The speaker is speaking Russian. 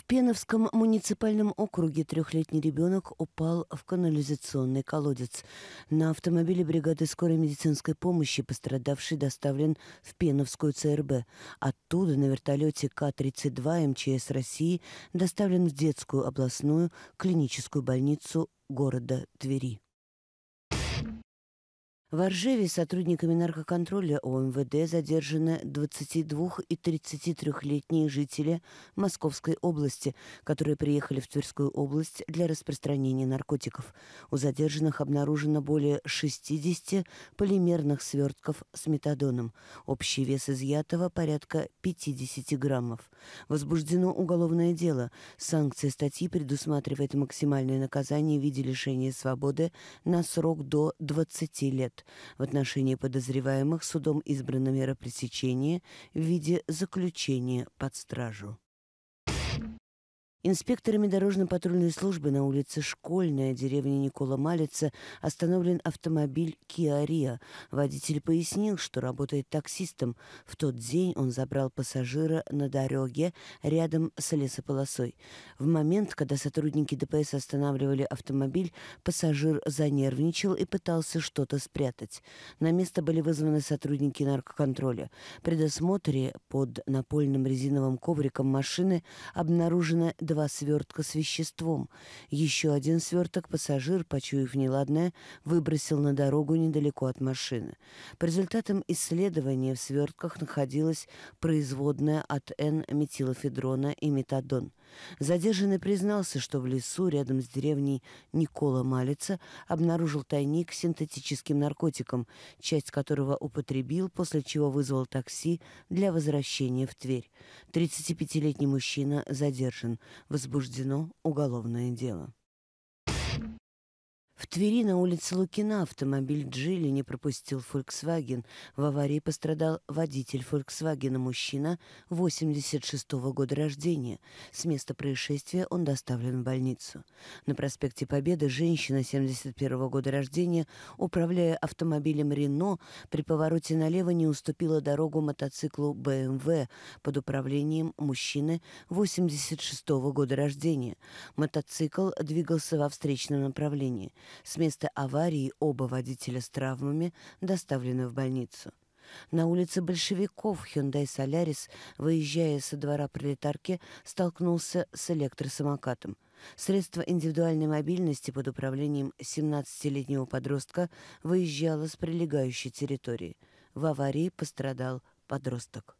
В Пеновском муниципальном округе трехлетний ребенок упал в канализационный колодец. На автомобиле бригады скорой медицинской помощи пострадавший доставлен в Пеновскую ЦРБ. Оттуда на вертолете К-32 МЧС России доставлен в детскую областную клиническую больницу города Твери. В Оржеве сотрудниками наркоконтроля ОМВД задержаны 22- и 33-летние жители Московской области, которые приехали в Тверскую область для распространения наркотиков. У задержанных обнаружено более 60 полимерных свертков с метадоном. Общий вес изъятого порядка 50 граммов. Возбуждено уголовное дело. Санкция статьи предусматривает максимальное наказание в виде лишения свободы на срок до 20 лет в отношении подозреваемых судом избрано мера пресечения в виде заключения под стражу. Инспекторами дорожно-патрульной службы на улице Школьная, деревни Никола Малица, остановлен автомобиль «Киа Рио». Водитель пояснил, что работает таксистом. В тот день он забрал пассажира на дороге рядом с лесополосой. В момент, когда сотрудники ДПС останавливали автомобиль, пассажир занервничал и пытался что-то спрятать. На место были вызваны сотрудники наркоконтроля. При досмотре под напольным резиновым ковриком машины обнаружено два свертка с веществом. Еще один сверток пассажир, почуяв неладное, выбросил на дорогу недалеко от машины. По результатам исследования в свертках находилась производная от N-метилофедрона и метадон. Задержанный признался, что в лесу рядом с деревней Никола Малица обнаружил тайник с синтетическим наркотиком, часть которого употребил, после чего вызвал такси для возвращения в Тверь. 35-летний мужчина задержан возбуждено уголовное дело. В Твери на улице Лукина автомобиль Джили не пропустил «Фольксваген». В аварии пострадал водитель «Фольксвагена» мужчина 86 -го года рождения. С места происшествия он доставлен в больницу. На проспекте Победы женщина 71 -го года рождения, управляя автомобилем «Рено», при повороте налево не уступила дорогу мотоциклу BMW эм под управлением мужчины 86 -го года рождения. Мотоцикл двигался во встречном направлении. С места аварии оба водителя с травмами доставлены в больницу. На улице большевиков Hyundai Solaris, выезжая со двора пролетарки, столкнулся с электросамокатом. Средство индивидуальной мобильности под управлением 17-летнего подростка выезжало с прилегающей территории. В аварии пострадал подросток.